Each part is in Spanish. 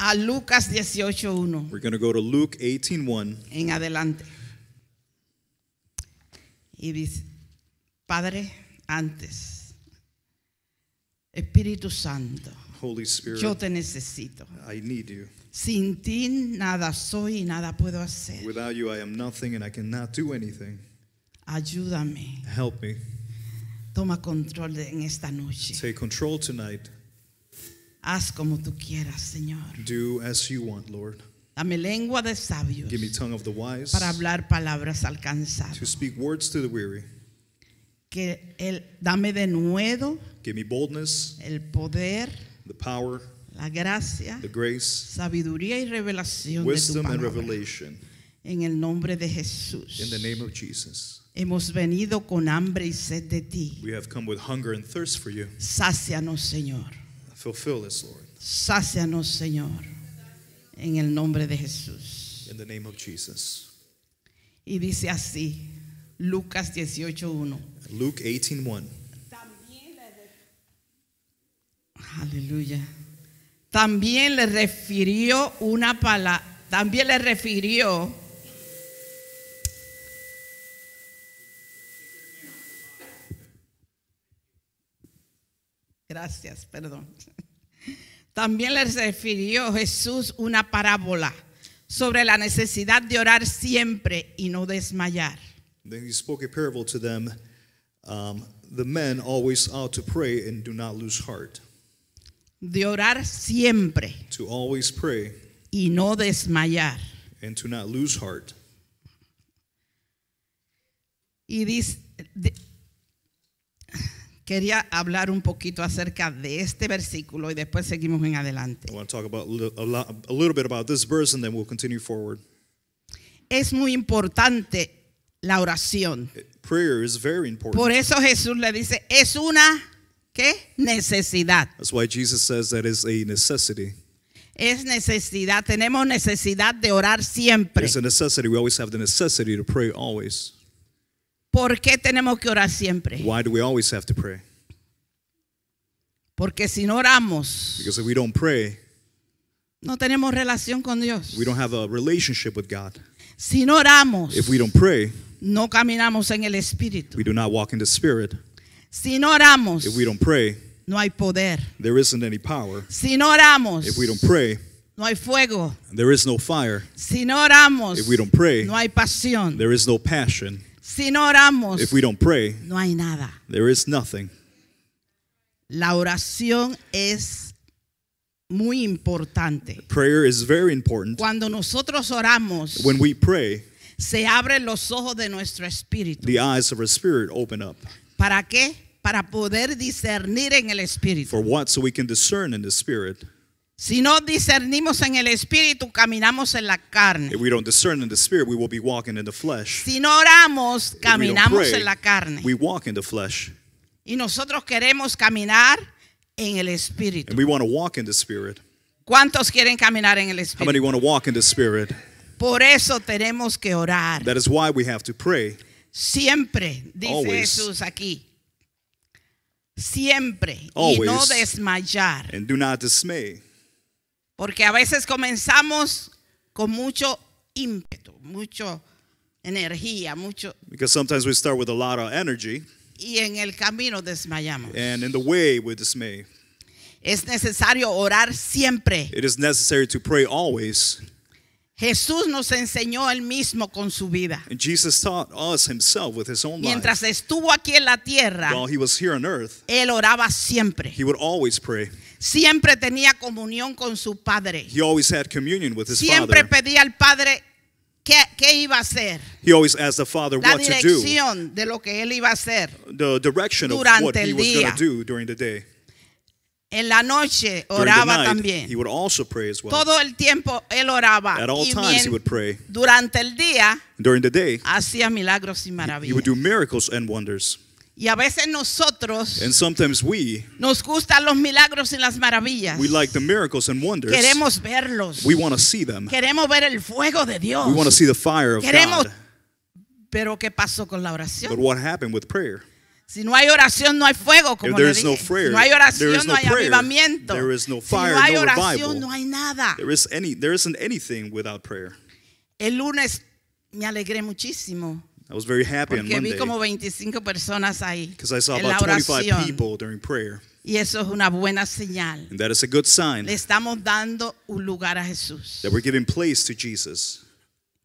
A Lucas 18:1. We're going to go to Luke 18:1. En adelante. Y dice, Padre, antes. Espíritu Santo. Holy Spirit, yo te necesito. I need you. Sin ti nada soy y nada puedo hacer. Without you I am nothing and I cannot do anything. Ayúdame. Help me. Toma control de, en esta noche. Take control tonight. Haz como tú quieras, Señor. Do as you want, Lord. Dame lengua de sabios Give me tongue of the wise para hablar palabras alcanzadas. to speak words to the weary. Que el, dame de nuevo Give me boldness, el poder, the power, la gracia, the grace, sabiduría y revelación wisdom, de tu and revelation. En el nombre de Jesús. In the name of Jesus. Hemos venido con hambre y sed de ti. We have come with hunger and thirst for you. Sácianos, Señor. Fulfill Lord. Sácianos, Señor, en el nombre de Jesús. In the name of Jesus. Y dice así, Lucas 18:1. Luke 18:1. Aleluya. También le refirió una palabra, también le refirió gracias, perdón. También les refirió Jesús una parábola sobre la necesidad de orar siempre y no desmayar. Then he spoke a parable to them. Um, the men always ought to pray and do not lose heart. De orar siempre. To always pray. Y no desmayar. And to not lose heart. Y dice, quería hablar un poquito acerca de este versículo y después seguimos en adelante. Es muy importante la oración. Eh, Por eso Jesús le dice, es una ¿qué? necesidad. Es necesidad, tenemos necesidad de orar siempre. ¿Por qué tenemos que orar siempre? Why do we always have to pray? Porque si no oramos, Because if we don't pray, no tenemos relación con Dios. we don't have a relationship with God. Si no oramos, If we don't pray, no caminamos en el Espíritu. we do not walk in the Spirit. Si no oramos, If we don't pray, no hay poder. there isn't any power. Si no oramos, If we don't pray, no hay fuego. there is no fire. Si no oramos, If we don't pray, no hay pasión. there is no passion. Si no oramos, if we don't pray, no hay nada. There is nothing. La oración es muy importante. Prayer is very important. Cuando nosotros oramos, when we pray, se abren los ojos de nuestro espíritu. The eyes of our spirit open up. ¿Para qué? Para poder discernir en el espíritu. For what? So we can discern in the spirit. Si no discernimos en el espíritu, caminamos en la carne. If we don't discern in the spirit, we will be walking in the flesh. Si no oramos, caminamos pray, en la carne. We walk in the flesh. Y nosotros queremos caminar en el espíritu. And we want to walk in the spirit. ¿Cuántos quieren caminar en el espíritu? How many want to walk in the spirit? Por eso tenemos que orar. That is why we have to pray. Siempre, dice Always. Jesús aquí. Siempre Always. y no desmayar. And do not dismay. Porque a veces comenzamos con mucho ímpetu, mucho energía, mucho. Because sometimes we start with a lot of energy. Y en el camino desmayamos. And in the way we dismay. Es necesario orar siempre. It is necessary to pray always. Jesús nos enseñó él mismo con su vida. And Jesus taught us himself with his own Mientras life. estuvo aquí en la tierra, While he was here on earth, él oraba siempre. He would always pray siempre tenía comunión con su padre. He always had communion with his siempre father. pedía al padre qué, qué iba a hacer. He always asked the father La what to do. La dirección de lo que él iba a hacer. The direction of what he was going to do during the day. En la noche oraba night, también. He would also pray as well. Todo el tiempo él oraba. At all y times he would pray. Durante el día during the day, hacía milagros y maravillas. He would do miracles and wonders. Y a veces nosotros nos gustan los milagros y las maravillas. Queremos verlos. Queremos ver el fuego de Dios. We want to see the fire Queremos, Pero qué pasó con la oración? Si no hay oración, no hay fuego, como le dije. No si no hay oración, no, hay prayer, avivamiento. no si no hay oración, no hay nada. El lunes me alegré muchísimo I was very happy Porque vi como 25 personas ahí. en people during prayer. Y eso es una buena señal. Le estamos dando un lugar a Jesús.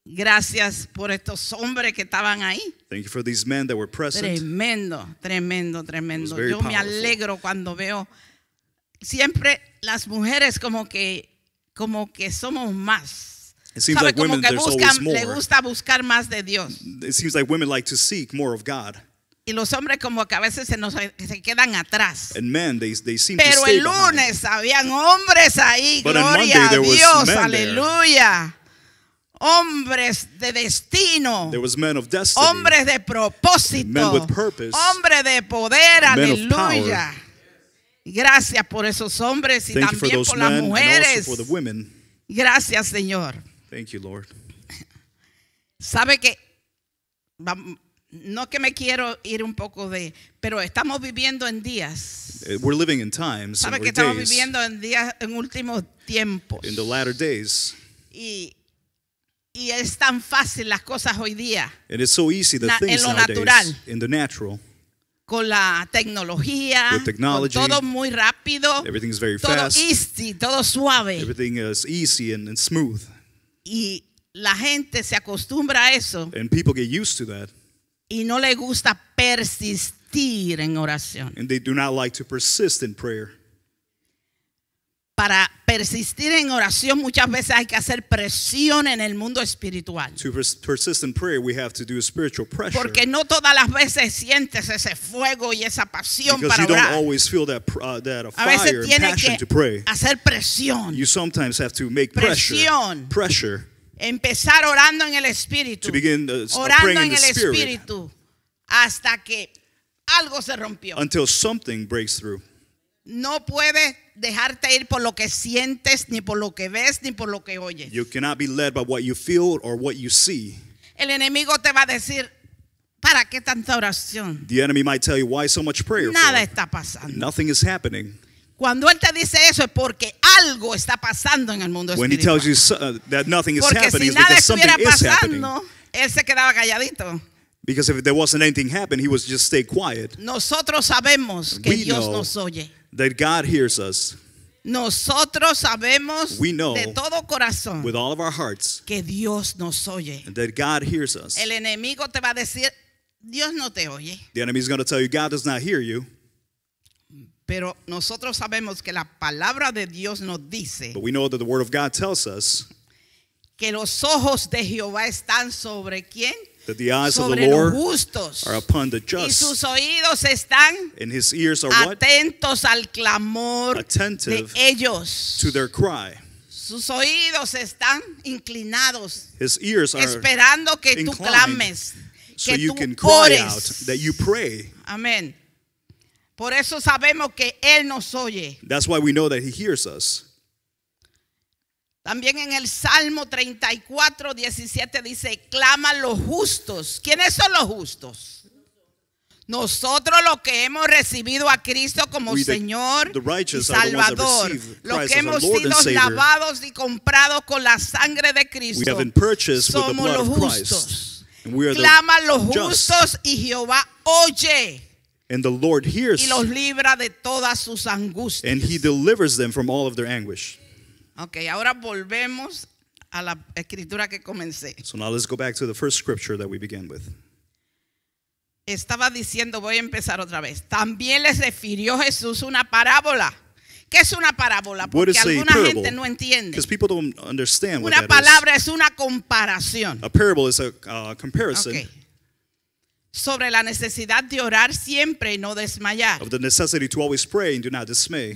Gracias por estos hombres que estaban ahí. Thank you for these men that were present. Tremendo, tremendo, tremendo. Yo me alegro cuando veo siempre las mujeres como que como que somos más. It seems like Como women, que there's always buscan, le gusta buscar más de Dios. It seems like women like to seek more of God. Y los hombres como que a veces se nos se quedan atrás. And men, they, they seem to Pero stay el behind. lunes habían hombres ahí, But on gloria Monday, a there was Dios, men there. aleluya. Hombres de destino, There was men of destiny, hombres de propósito. men with purpose, hombres de poder, men aleluya. Gracias por esos hombres y Thank you for también those por las men and also mujeres. for the women. Gracias, Señor. Thank you, Lord. Sabe que no que me quiero ir un poco de, pero estamos viviendo en días. Eh, we're living in times. Sabe que estamos days, viviendo en días en últimos tiempos. In the latter days. Y y es tan fácil las cosas hoy día. It is so easy the things en lo nowadays, natural. In the natural. Con la tecnología, con todo muy rápido, everything is very todo fast, easy, todo suave. Everything is easy and, and smooth. Y la gente se acostumbra a eso. And people get used to that. Y no le gusta persistir en oración. And they do not like to persist in prayer. para persistir en oración muchas veces hay que hacer presión en el mundo espiritual. To persist in prayer, we have to do spiritual pressure. Porque no todas las veces sientes ese fuego y esa pasión Because para you orar. Don't always feel that, uh, that fire a veces tienes que to pray. hacer presión. You sometimes have to make presión. pressure. Empezar orando en el espíritu. To begin, uh, uh orando en el espíritu hasta que algo se rompió. Until something breaks through. No puedes dejarte ir por lo que sientes, ni por lo que ves, ni por lo que oyes. You cannot be led by what you feel or what you see. El enemigo te va a decir, ¿para qué tanta oración? The enemy might tell you why so much prayer. Nada for. está pasando. Nothing is happening. Cuando él te dice eso es porque algo está pasando en el mundo espiritual. When he tells you uh, that nothing is porque happening, si something is pasando, él se quedaba calladito. Because if there wasn't anything happening, he was just stay quiet. Nosotros sabemos que we Dios know. nos oye hears us. Nosotros sabemos de todo corazón que Dios nos oye. El enemigo te va a decir, Dios no te oye. The enemy is going to tell you God does not hear you. Pero nosotros sabemos que la palabra de Dios nos dice. que los ojos de Jehová están sobre quién? That Lord los are upon just, y sus oídos están atentos al clamor de ellos. To their cry. Sus oídos están inclinados, esperando que tú clames, que ores. Out, Amén. Por eso sabemos que él nos oye. That's why we know that he hears us. También en el Salmo 34, 17 dice, claman los justos. ¿Quiénes son los justos? Nosotros los que hemos recibido a Cristo como Señor y Salvador, los que hemos sido lavados y comprados con la sangre de Cristo, somos los justos. Claman los justos y Jehová oye. Y los libra de todas sus angustias. Ok, ahora volvemos a la escritura que comencé. Estaba diciendo, voy a empezar otra vez. También les refirió Jesús una parábola. ¿Qué es una parábola? Porque alguna gente no entiende. Una palabra es una comparación. A Sobre la necesidad de orar siempre y no desmayar. Of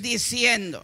Diciendo.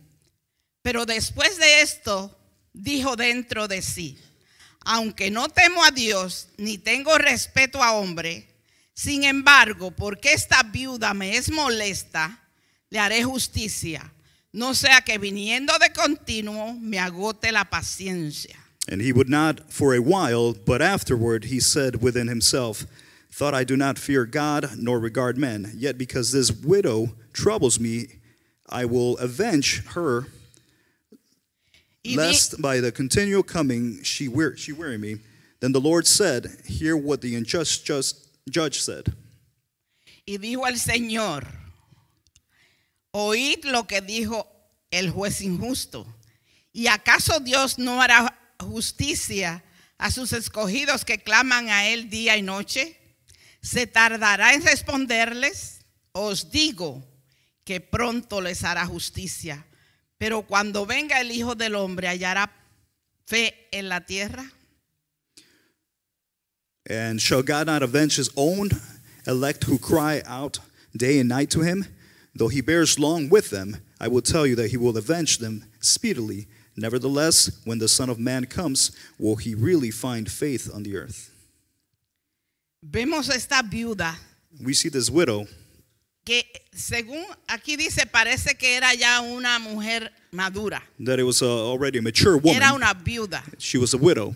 Pero después de esto, dijo dentro de sí, aunque no temo a Dios ni tengo respeto a hombre, sin embargo, porque esta viuda me es molesta, le haré justicia, no sea que viniendo de continuo me agote la paciencia. And he would not for a while, but afterward he said within himself, Thought I do not fear God nor regard men, yet because this widow troubles me, I will avenge her Lest by the continual coming she weary, me. Then the Lord said, Hear what the unjust judge said. Y dijo al Señor, Oíd lo que dijo el juez injusto. ¿Y acaso Dios no hará justicia a sus escogidos que claman a Él día y noche? ¿Se tardará en responderles? Os digo que pronto les hará justicia. Pero cuando venga el Hijo del Hombre, hallará fe en la tierra. And shall God not avenge his own elect who cry out day and night to him? Though he bears long with them, I will tell you that he will avenge them speedily. Nevertheless, when the Son of Man comes, will he really find faith on the earth? Vemos esta viuda. We see this widow. que según aquí dice parece que era ya una mujer madura. That it was a already a mature woman. Era una viuda. She was a widow.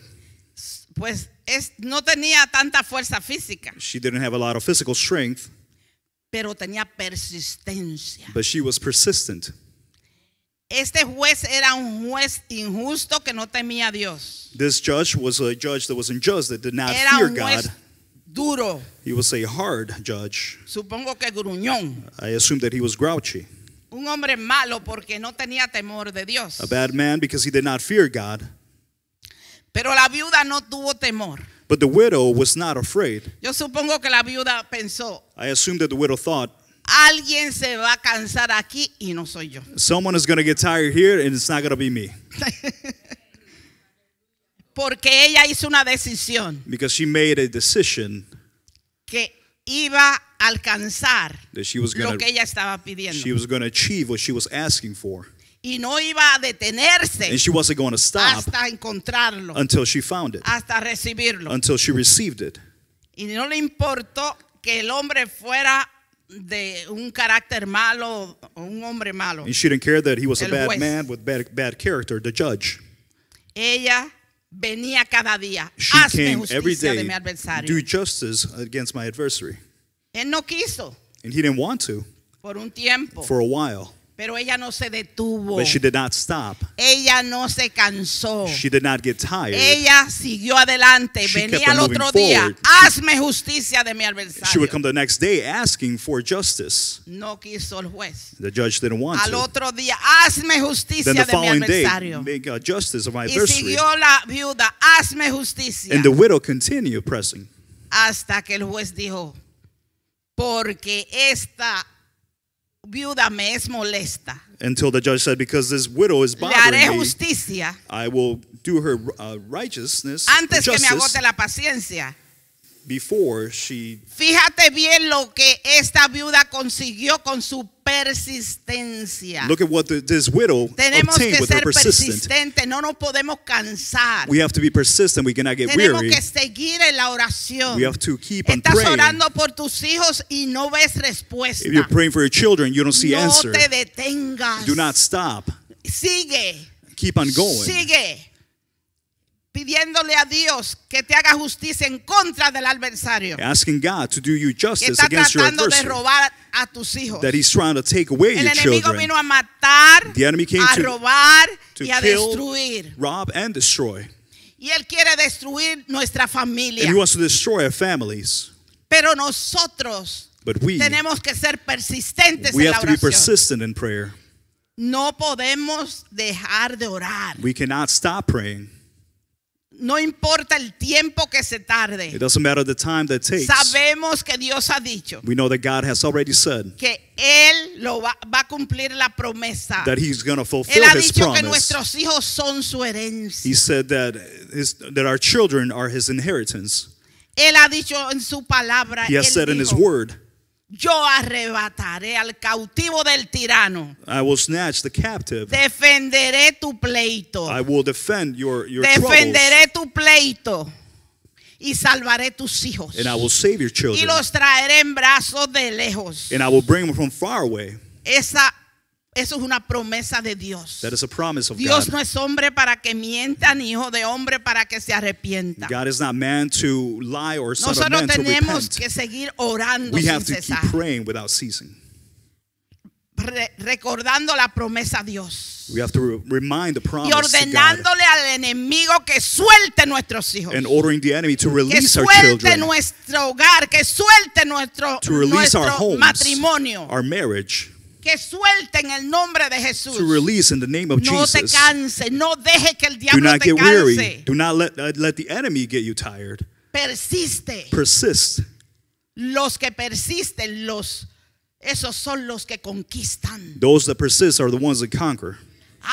Pues es, no tenía tanta fuerza física. She didn't have a lot of physical strength. Pero tenía persistencia. But she was persistent. Este juez era un juez injusto que no temía a Dios. This judge was a judge that was unjust that did not era fear God. Duro. He would say hard judge. Supongo que gruñón. I assume that he was grouchy. Un hombre malo porque no tenía temor de Dios. A bad man because he did not fear God. Pero la viuda no tuvo temor. But the widow was not afraid. Yo supongo que la viuda pensó. I assume that the widow thought. Alguien se va a cansar aquí y no soy yo. Someone is going to get tired here and it's not going to be me. Porque ella hizo una decisión. Because she made a decision. Que iba a alcanzar that she was gonna, lo que ella estaba pidiendo. She was going to achieve what she was asking for. Y no iba a detenerse and she wasn't going to stop hasta encontrarlo. Until she found it. Hasta recibirlo. Until she received it. Y no le importó que el hombre fuera de un carácter malo, un hombre malo. And she didn't care that he was el a bad juez. man with bad, bad character, the judge. Ella venía cada día. She Hazme came every justicia de mi adversario. do justice against my adversary. Él no quiso And he didn't want to por un tiempo. for a while. Pero ella no se detuvo. But she did not stop. Ella no se cansó. She did not get tired. Ella siguió adelante. She Venía al otro día. Hazme justicia de mi adversario. She would come the next day asking for justice. No quiso el juez. The judge didn't want al to. otro día. Hazme justicia Then the de following mi adversario. Day, make uh, justice of my adversary. Y siguió la viuda. Hazme justicia. And the widow continued pressing. Hasta que el juez dijo, porque esta viuda me es molesta. Until the judge said, because this widow is bothering Le haré justicia. Me, I will do her uh, righteousness. Antes que me agote la paciencia. Before she. Fíjate bien lo que esta viuda consiguió con su persistencia. Look at what the, this widow Tenemos obtained que with ser her persistence. persistente, no nos podemos cansar. We have to be persistent. We cannot get Tenemos weary. que seguir en la oración. We have to keep on Estás praying. orando por tus hijos y no ves respuesta. If you're praying for your children, you don't see no answer. te detengas. Do not stop. Sigue. Keep on going. Sigue pidiéndole a Dios que te haga justicia en contra del adversario. Asking God to do you justice against your adversary. De robar a tus hijos. That he's trying to take away El your enemigo children. Vino a matar, the enemy a robar to y a destruir. rob and destroy. Y él quiere destruir nuestra familia. And he wants to destroy our families. Pero nosotros tenemos que ser persistentes en la oración. To be persistent in prayer. No podemos dejar de orar. We cannot stop praying. No importa el tiempo que se tarde. It doesn't matter the time that takes. Sabemos que Dios ha dicho. We know that God has already said. Que él lo va, va a cumplir la promesa. That he's going to fulfill his promise. él ha dicho que nuestros hijos son su herencia. He said that his, that our children are his inheritance. Él ha dicho en su palabra. He has said dijo, in his word yo arrebataré al cautivo del tirano. I will snatch the captive. Defenderé tu pleito. I will defend your, your Defenderé tu pleito. Y salvaré tus hijos. And I will save your children. Y los traeré en brazos de lejos. And I will bring them from far away. Esa eso es una promesa de Dios. That is a promise of Dios God. no es hombre para que mienta ni hijo de hombre para que se arrepienta. God is not man to lie or son Nosotros of man tenemos to repent. que seguir orando We sin have to cesar. keep praying without ceasing. Re recordando la promesa a Dios. We have to remind the promise y ordenándole al enemigo que suelte nuestros hijos. And ordering the enemy to release que suelte nuestro hogar, que suelte nuestro, to release nuestro our homes, matrimonio. Our marriage que suelten el nombre de Jesús. To release in the name of no Jesus. te canse, no deje que el diablo Do not te get canse. weary. Do not let, uh, let the enemy get you tired. Persiste. Persist. Los que persisten, los esos son los que conquistan. Those that persist are the ones that conquer.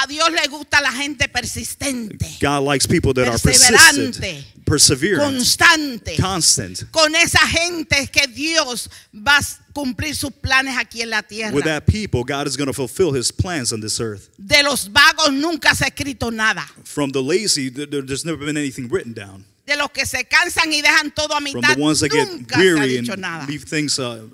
A Dios le gusta la gente persistente. God likes people that are persistent, perseverant, constante, constant. Con esa gente que Dios va a cumplir sus planes aquí en la tierra. With that people, God is going to fulfill his plans on this earth. De los vagos nunca se ha escrito nada. From the lazy, there's never been anything written down. De los que se cansan y dejan todo a mitad, From the ones that nunca get weary se ha dicho and nada. leave things uh,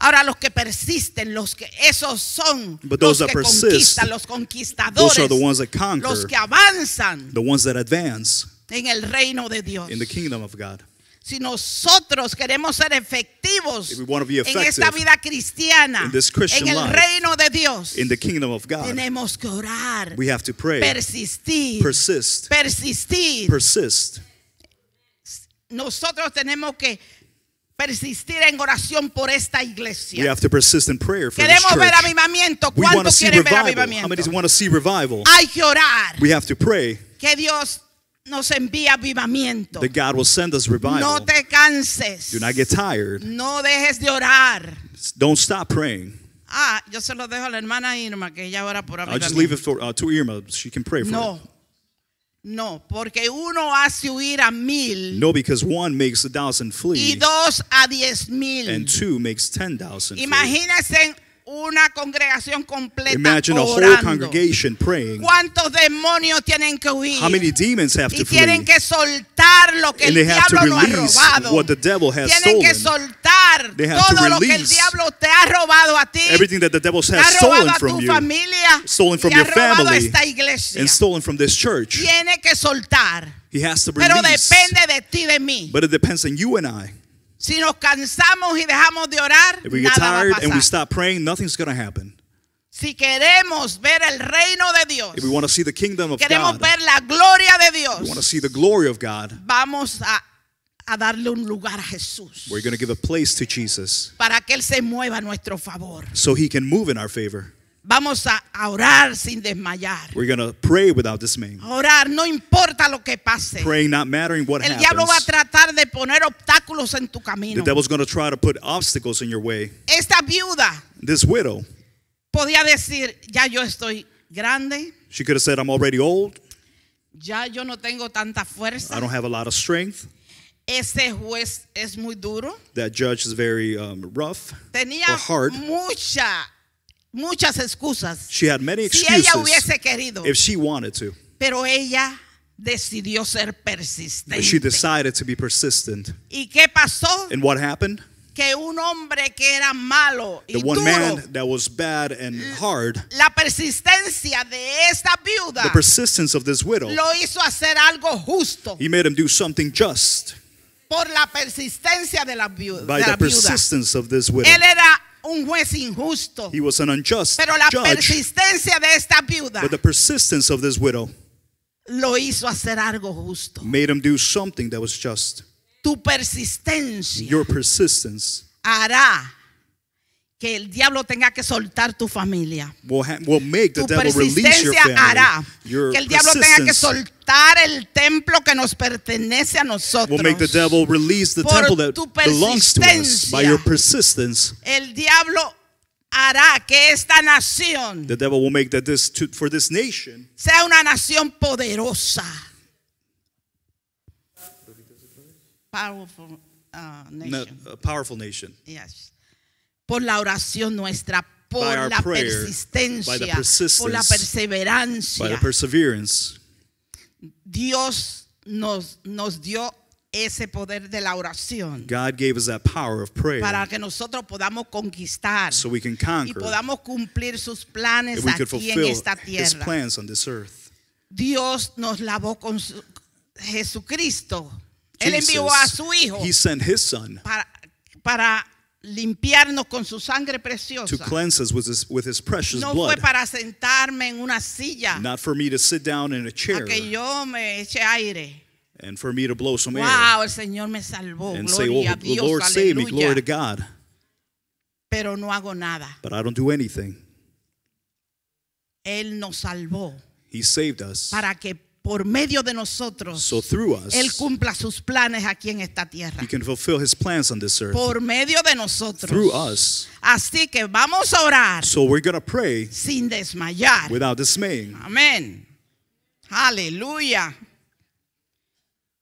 Ahora los que persisten, los que esos son But los que persist, conquistan, los conquistadores, conquer, los que avanzan the ones that advance en el reino de Dios. In the kingdom of God si nosotros queremos ser efectivos en esta vida cristiana, en el reino de Dios, tenemos que orar, persistir, persistir, Nosotros tenemos que persistir en oración por esta iglesia. Queremos ver avivamiento. ¿Cuántos quieren ver avivamiento? revival? Hay que orar. Que Dios nos envía avivamiento. That God will send us revival. No te canses. Do not get tired. No dejes de orar. Don't stop praying. Ah, yo se lo dejo a la hermana Irma que ella ora por avivamiento. I'll just leave it for, uh, to Irma. She can pray for no. No, porque uno hace huir a mil. No, because one makes a thousand flee. Y dos a diez mil. And two makes ten thousand. Imagínense una congregación completa Imagine a whole congregation praying. ¿Cuántos demonios tienen que huir? demons have y tienen que soltar lo que el diablo ha robado. tienen que soltar todo lo que el diablo te ha robado a ti. Everything that the devil has Te ha stolen from you, familia stolen from y ha robado family, esta iglesia. stolen from this church. Tiene que soltar. He has to Pero depende de ti, de mí. But it depends on you and I. Si nos cansamos y dejamos de orar, If we get nada tired and we stop praying, nothing's going to happen. Si queremos ver el reino de Dios, If we want to see the kingdom of queremos God, ver la gloria de Dios, we want to see the glory of God, vamos a, a darle un lugar a Jesús we're going to give a place to Jesus para que Él se mueva a nuestro favor. so he can move in our favor. Vamos a orar sin desmayar. We're going pray without dismay. Orar no importa lo que pase. Praying not mattering what happens. El diablo va a tratar de poner obstáculos en tu camino. The devil's going try to put obstacles in your way. Esta viuda This widow, podía decir, ya yo estoy grande. she could have said, I'm already old. Ya yo no tengo tanta fuerza. I don't have a lot of strength. Ese juez es muy duro. That judge is very um, rough. Tenía or hard. mucha muchas excusas. She had many excuses. Si ella hubiese querido. If she wanted to. Pero ella decidió ser persistente. She decided to be persistent. ¿Y qué pasó? And what happened? que un hombre que era malo y the one duro, man that was bad and hard, la persistencia de esta viuda, the persistence of this widow, lo hizo hacer algo justo. He made him do something just. Por la persistencia de la viuda, by the persistence of this widow. Él era un juez injusto. He was an unjust Pero la judge, persistencia de esta viuda but the persistence of this widow lo hizo hacer algo justo. made him do something that was just. Tu persistencia Your persistence hará que el diablo tenga que soltar tu familia. Will make the tu devil release your family, hará your que el diablo tenga que soltar el templo que nos pertenece a nosotros. Will make the devil release the temple that belongs to us by your persistence. El diablo hará que esta nación the devil will make that this to, for this nation sea una nación poderosa. Powerful uh, nation. No, a powerful nation. Yes por la oración nuestra, por la persistencia, por la perseverancia. Dios nos, nos dio ese poder de la oración. Para que nosotros podamos conquistar y podamos cumplir sus planes aquí en esta tierra. Dios nos lavó con Jesucristo. Él envió a su hijo para, para limpiarnos con su sangre preciosa. no fue para sentarme en una silla. Not for me to sit down in a chair. que yo me eche aire. And for me to blow some air. el Señor me salvó. Gloria oh, say, Glory to God. Pero no hago nada. But Él nos salvó. Para que por medio de nosotros él cumpla sus planes aquí en esta tierra. por medio de nosotros. Así que vamos a orar. So we're sin desmayar. Amén. Aleluya.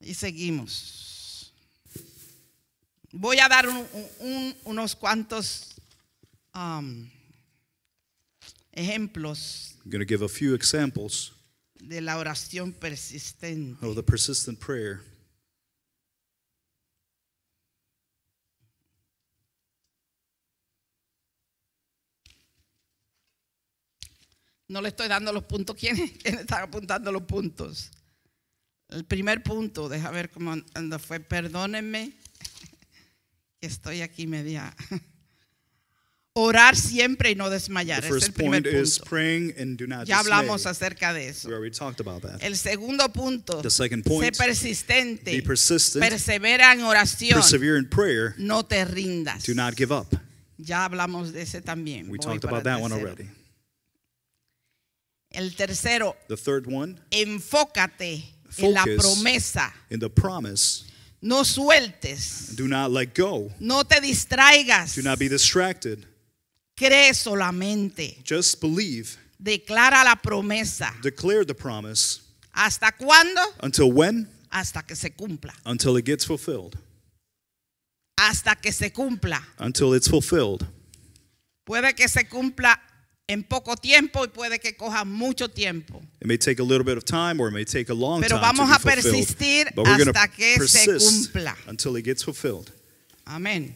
Y seguimos. Voy a dar unos cuantos um, ejemplos. give a examples de la oración persistente. Oh, prayer. No le estoy dando los puntos. ¿Quién, está apuntando los puntos? El primer punto, deja ver cómo ando, fue, perdónenme que estoy aquí media. Orar siempre y no desmayar. The es el primer punto. ya hablamos acerca de eso. El segundo punto, ser sé persistente, be persevera en oración, no te rindas. Ya hablamos de ese también. Voy El tercero, enfócate en la promesa. No sueltes. No te distraigas. Cree solamente. Just believe. Declara la promesa. Declare the promise. ¿Hasta cuándo? Until when? Hasta que se cumpla. Until it gets fulfilled. Hasta que se cumpla. Until it's fulfilled. Puede que se cumpla en poco tiempo y puede que coja mucho tiempo. It may take a little bit of time or it may take a long Pero time vamos to be a persistir hasta que se cumpla. Until it gets fulfilled. Amén.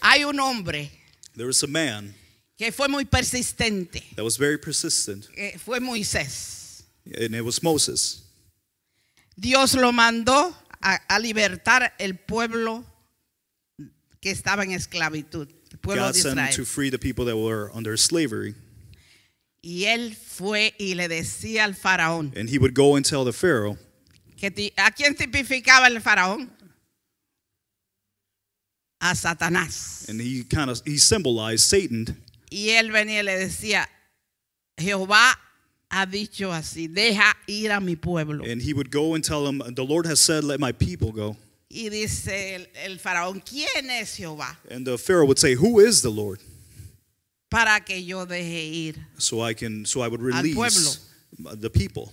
Hay un hombre. There was a man. Que fue muy persistente. That was very persistent. Eh, fue Moisés. And it was Moses. Dios lo mandó a, a libertar el pueblo que estaba en esclavitud. El pueblo God de Israel. sent him to free the people that were under slavery. Y él fue y le decía al faraón. And he would go and tell the pharaoh. ¿A quién tipificaba el faraón? a Satanás. And he kind of he symbolized Satan. Y él venía y le decía, Jehová ha dicho así, deja ir a mi pueblo. And he would go and tell him, the Lord has said, let my people go. Y dice el, el faraón, ¿quién es Jehová? And the pharaoh would say, who is the Lord? Para que yo deje ir. So I can so I would release the people.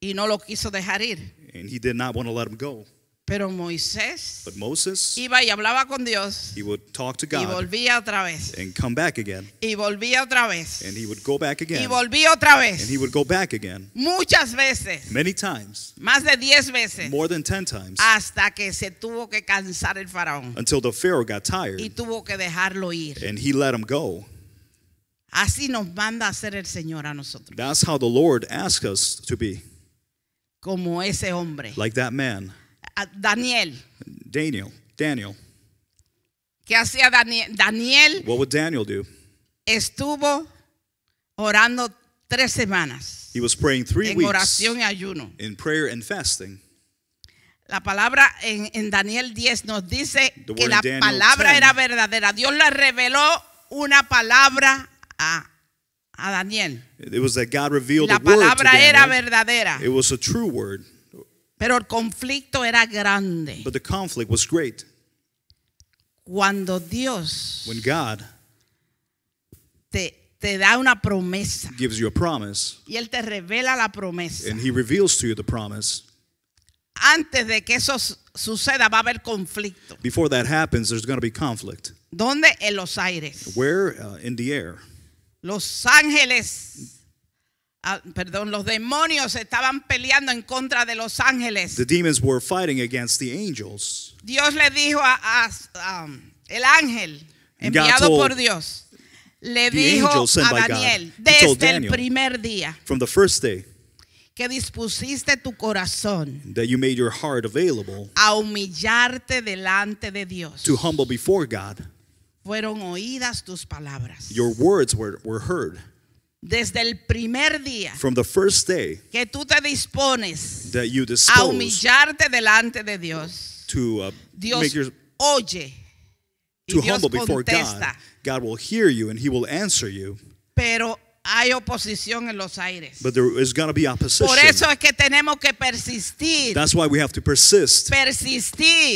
Y no lo quiso dejar ir. And he did not want to let him go. Pero Moisés iba y hablaba con Dios he would talk to y volvía otra vez. Y volvía otra vez. Y volvía otra vez. Muchas veces. Many times. Más de 10 veces. Hasta que se tuvo que cansar el faraón. Until pharaoh got tired. Y tuvo que dejarlo ir. And he let him go. Así nos manda a ser el Señor a nosotros. That's how the Lord asks us to be. Como ese hombre. Like that man. Daniel. Daniel. Daniel. ¿Qué hacía Daniel? Daniel What would Daniel do? estuvo orando tres semanas. He was praying three en oración y ayuno. in prayer and fasting. La palabra en, Daniel 10 nos dice que la palabra era verdadera. Dios le reveló una palabra a, a Daniel. It was that God revealed La word to palabra era verdadera. It was a true word. Pero el conflicto era grande. Cuando Dios te, te da una promesa y él te revela la promesa. Antes de que eso suceda va a haber conflicto. ¿Dónde? En los aires. Where? Uh, in air. Los ángeles Ah, perdón, los demonios estaban peleando en contra de los ángeles. Dios le dijo a, um, el ángel enviado por Dios le dijo a Daniel desde el primer día que dispusiste tu corazón that you made your a humillarte delante de Dios to humble before God fueron oídas tus palabras your words were desde el primer día from the first que tú te dispones a humillarte delante de Dios, uh, Dios oye humble before contesta. God, God will hear you and He will answer you. Pero hay oposición en los aires. But Por eso es que tenemos que persistir. That's why we have to Persistir.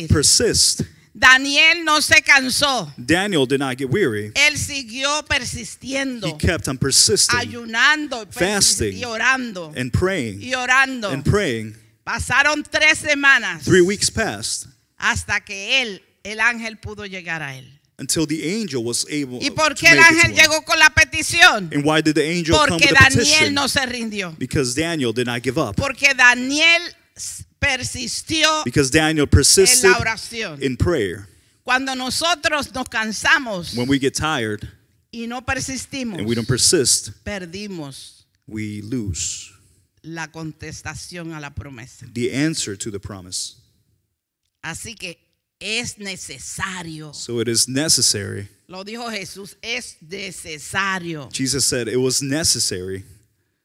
Persist. Daniel no se cansó. Daniel did not get weary. Él siguió persistiendo. He kept on persisting. Ayunando, fasting, y orando, and praying, y orando. And praying. Pasaron tres semanas. Three weeks passed. Hasta que él, el ángel, pudo llegar a él. Until the angel was able ¿Y por qué el ángel llegó con la petición? And why did the angel Porque come with Daniel the petition? no se rindió. Because Daniel did not give up. Porque Daniel persistió because Daniel persisted en la oración. in prayer. Cuando nosotros nos cansamos When we get tired y no persistimos, and we don't persist, perdimos we lose la contestación a la promesa. the answer to the promise. Así que es necesario. So it is necessary. Lo dijo Jesús, es necesario. Jesus said it was necessary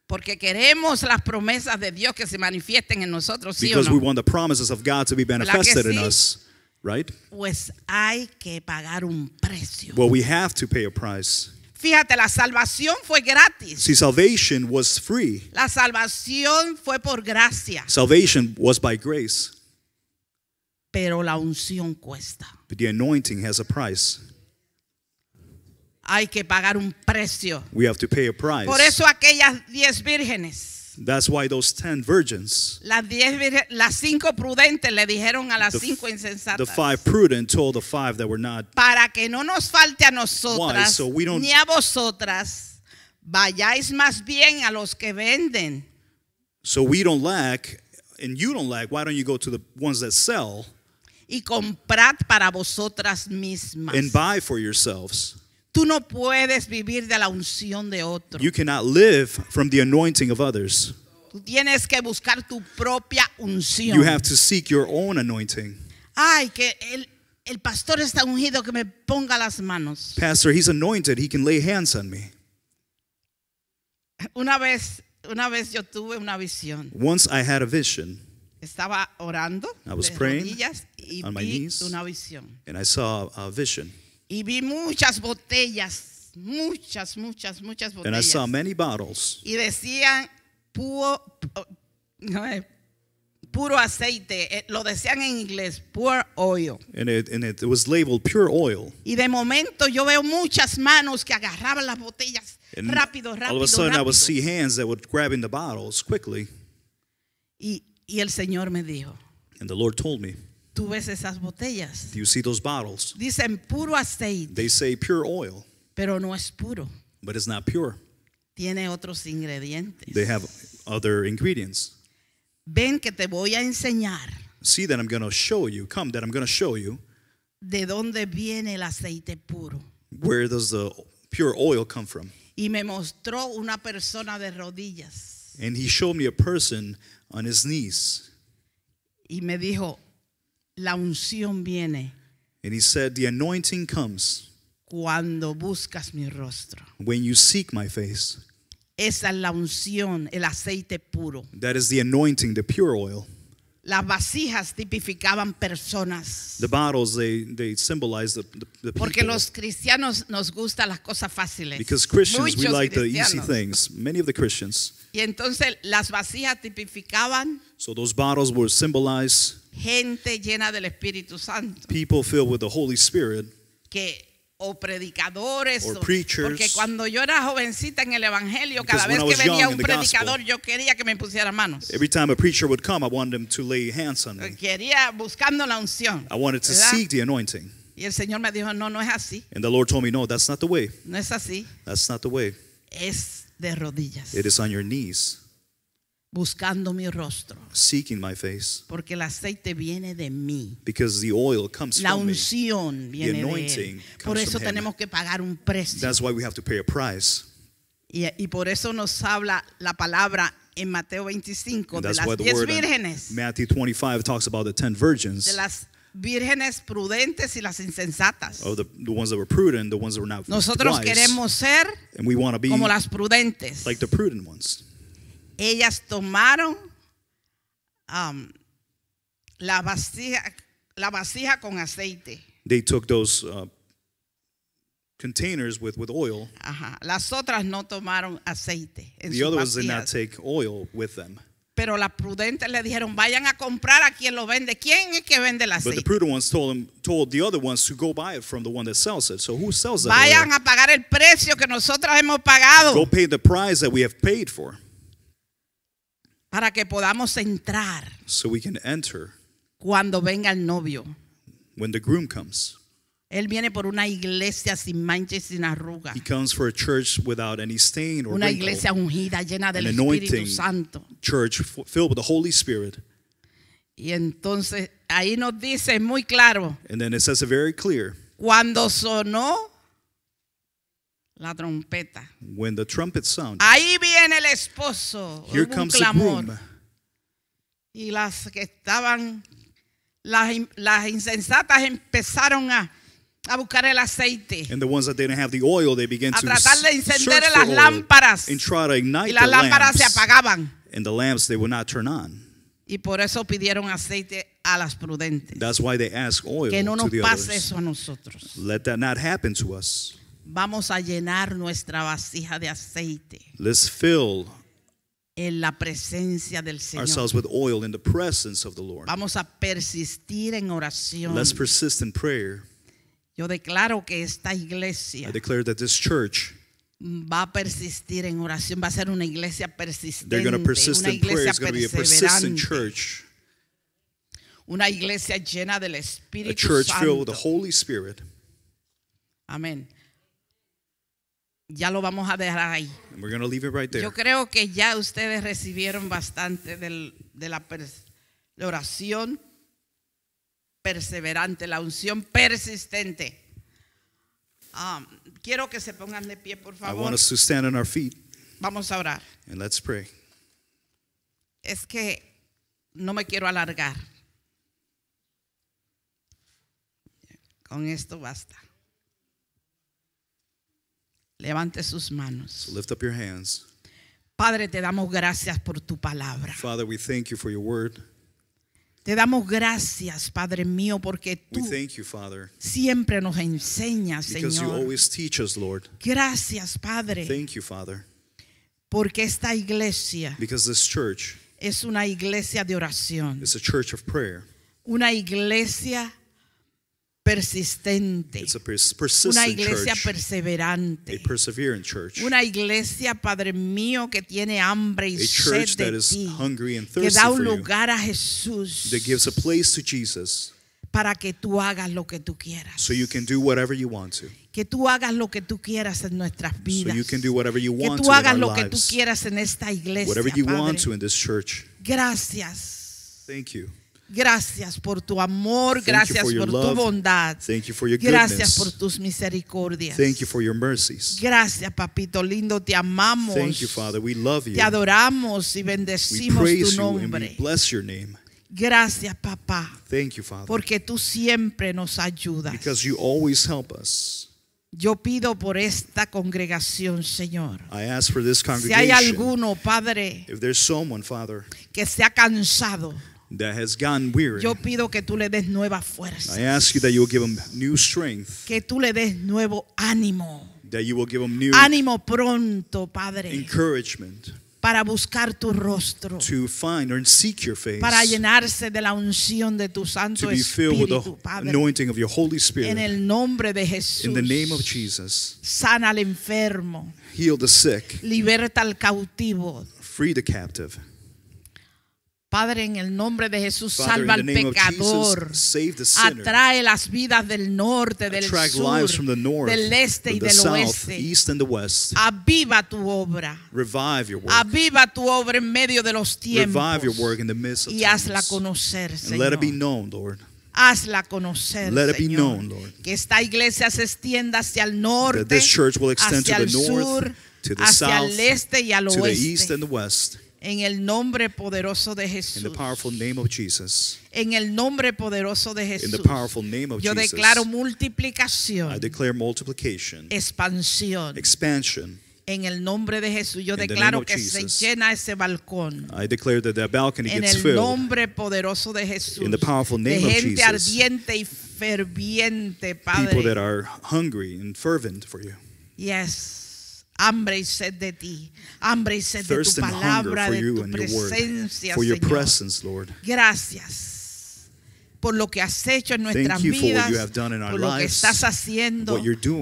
Porque queremos las promesas de Dios que se manifiesten en nosotros, ¿sí Because o no? we want the promises of God to be manifested in us, right? Pues hay que pagar un precio. Well, we have to pay a price. Fíjate, la salvación fue gratis. See, salvation was free. La salvación fue por gracia. Salvation was by grace. Pero la unción cuesta. But the anointing has a price. Hay que pagar un precio. We have to pay a price. Por eso aquellas diez vírgenes. That's why those ten virgins. Las diez, las cinco prudentes le dijeron a las the, cinco insensatas. The five prudent told the five that were not. Para que no nos falte a nosotras so ni a vosotras, vayáis más bien a los que venden. So we don't lack, and you don't lack. Why don't you go to the ones that sell? Y comprad para vosotras mismas. And buy for yourselves. Tú no puedes vivir de la unción de otro. You cannot live from the anointing of others. Tú tienes que buscar tu propia unción. You have to seek your own anointing. Ay, que el, el pastor está ungido que me ponga las manos. Pastor, he's anointed. He can lay hands on me. Una vez, una vez yo tuve una visión. Once I had a vision. Estaba orando I was praying rodillas y on my vi knees, una visión. and I saw a vision. Y vi muchas botellas, muchas, muchas, muchas botellas. And I saw many bottles. Y decían puro, puro aceite, eh, lo decían en inglés, pure oil. And it, and it was labeled pure oil. Y de momento yo veo muchas manos que agarraban las botellas and rápido, rápido. All of a sudden rápido. I would see hands that were grabbing the bottles quickly. Y, y el Señor me dijo. And the Lord told me. Tú ves esas botellas. You see bottles. Dicen puro aceite. They say pure oil. Pero no es puro. But it's not pure. Tiene otros ingredientes. They have other ingredients. Ven que te voy a enseñar. See that I'm going to show you. Come that I'm going to show you. De dónde viene el aceite puro. Where does the pure oil come from? Y me mostró una persona de rodillas. And he showed me a person on his knees. Y me dijo, la unción viene. And he said, The anointing comes. Cuando buscas mi rostro. When you seek my face. Esa es la unción, el aceite puro. That is the anointing, the pure oil. Las vasijas tipificaban personas. The bottles they, they symbolize the, the, the Porque los cristianos nos gustan las cosas fáciles. Because Christians Muchos we like the easy things. Many of the Christians. Y entonces las vasijas tipificaban. So those bottles were symbolized gente llena del Espíritu Santo. People filled with the Holy Spirit. Que o predicadores or preachers, porque cuando yo era jovencita en el evangelio cada vez que venía un predicador gospel, yo quería que me pusieran manos every time a preacher would come I wanted him to lay hands on me quería buscando la unción I wanted to ¿verdad? seek the anointing y el Señor me dijo no no es así and the Lord told me no that's not the way no es así that's not the way es de rodillas it is on your knees buscando mi rostro. Seeking my face. Porque el aceite viene de mí. Because the oil comes La unción from me. viene the anointing de él. por eso tenemos him. que pagar un precio. That's why we have to pay a price. Y, y por eso nos habla la palabra en Mateo 25 de las 10 vírgenes. Matthew 25 talks about the 10 virgins. De las vírgenes prudentes y las insensatas. Oh, the, the ones that were prudent, the ones that were not Nosotros wise. queremos ser como las prudentes. Like the prudent ones ellas tomaron um, la, vasija, la vasija con aceite. They took those uh, containers with, with oil. Ajá. Las otras no tomaron aceite. En the others did not take oil with them. Pero las prudentes le dijeron, vayan a comprar a quien lo vende. ¿Quién es que vende el But the prudent ones told them, told the other ones to go buy it from the one that sells it. So who sells that? Vayan oil? a pagar el precio que nosotros hemos pagado. Go pay the price that we have paid for para que podamos entrar so we can enter cuando venga el novio. When the groom comes. Él viene por una iglesia sin mancha y sin arruga. He comes for a church without any stain or una wrinkle, iglesia ungida llena del Espíritu Santo. Church filled with the Holy Spirit. Y entonces ahí nos dice muy claro. And then it says it very clear. Cuando sonó la trompeta. When the trumpet sound, Ahí viene el esposo. Here Hubo comes un clamor. The groom. Y las que estaban, las, las insensatas empezaron a, a buscar el aceite. And the ones that didn't have the oil, they began a to tratar de encender las lámparas. And try to ignite y las lámparas se apagaban. And the lamps, they would not turn on. Y por eso pidieron aceite a las prudentes. That's why they ask oil que no nos to the pase others. eso a nosotros. Let that not happen to us. Vamos a llenar nuestra vasija de aceite. Let's fill en la presencia del Señor. Ourselves with oil in the presence of the Lord. Vamos a persistir en oración. Let's persist in prayer. Yo declaro que esta iglesia I declare that this church va a persistir en oración, va a ser una iglesia persistente, They're going to persist una in iglesia prayer. It's perseverante, be a church. una iglesia llena del Espíritu a church Santo. Filled with the Holy Spirit. Amén ya lo vamos a dejar ahí. Yo creo que ya ustedes recibieron bastante de la, oración perseverante, la unción persistente. Um, quiero que se pongan de pie, por favor. I want to stand on our feet. Vamos a orar. And let's pray. Es que no me quiero alargar. Con esto basta. Levante sus manos. Padre, te damos gracias por tu palabra. Te damos gracias, Padre mío, porque tú siempre nos enseñas, Señor. gracias, Padre. Porque esta iglesia es una iglesia de oración. Una iglesia persistente, una iglesia perseverante, una iglesia, Padre mío, que tiene hambre y sed de ti, que da un lugar a Jesús, para que tú hagas lo que tú quieras. Que tú hagas lo que tú quieras en nuestras vidas. que tú hagas lo que tú quieras en esta iglesia. Padre. Gracias. Gracias por tu amor, gracias por tu bondad. gracias por tus misericordias. Gracias, papito lindo, te amamos. Te adoramos y bendecimos tu nombre. Gracias, papá. Porque tú siempre nos ayudas. Yo pido por esta congregación, Señor. Si hay alguno, Padre, que se ha cansado that has gotten weary. Yo pido que tú le des nueva fuerza. I ask you that you will give him em new strength. Que tú le des nuevo ánimo. That you will give him em new ánimo pronto, Padre. Encouragement. Para buscar tu rostro. To find or seek your face. Para llenarse de la unción de tu Santo to be filled Espíritu, with the Padre. anointing of your Holy Spirit. En el nombre de Jesús. In the name of Jesus. Sana al enfermo. Heal the sick. Liberta al cautivo. Free the captive. Padre, en el nombre de Jesús, salva al pecador. Atrae las vidas del norte, del sur, del este y del oeste. Aviva tu obra. Aviva tu obra en medio de los tiempos. y hazla conocer, Señor. Hazla conocer, Señor. que esta iglesia se extienda hacia el norte, hacia el sur, hacia el este y al oeste. En el nombre poderoso de Jesús. In the powerful name of Jesus. En el nombre poderoso de Jesús. Yo declaro multiplicación. I declare Expansión. En el nombre de Jesús yo declaro que se llena ese balcón. that balcony en el nombre poderoso de Jesús. de gente ardiente y ferviente, Padre. People that are hungry and fervent for you. Yes hambre y sed de ti, hambre y sed de tu palabra, de tu presencia, Señor. Gracias por lo que has hecho en nuestras vidas, por lo que estás haciendo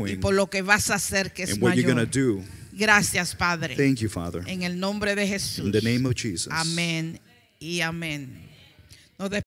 y por lo que vas a hacer que es mayor. Gracias, Padre. En el nombre de Jesús. Amén y amén.